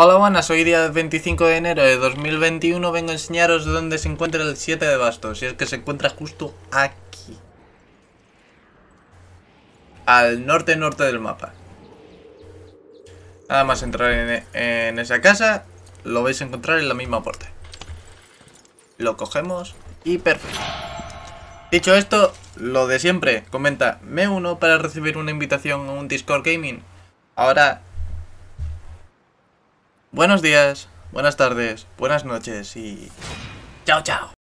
Hola buenas, hoy día 25 de enero de 2021 vengo a enseñaros dónde se encuentra el 7 de bastos, y es que se encuentra justo aquí. Al norte-norte del mapa. Nada más entrar en, en esa casa, lo vais a encontrar en la misma puerta. Lo cogemos y perfecto. Dicho esto, lo de siempre, comenta me uno para recibir una invitación a un Discord Gaming. Ahora Buenos días, buenas tardes, buenas noches y... ¡Chao, chao!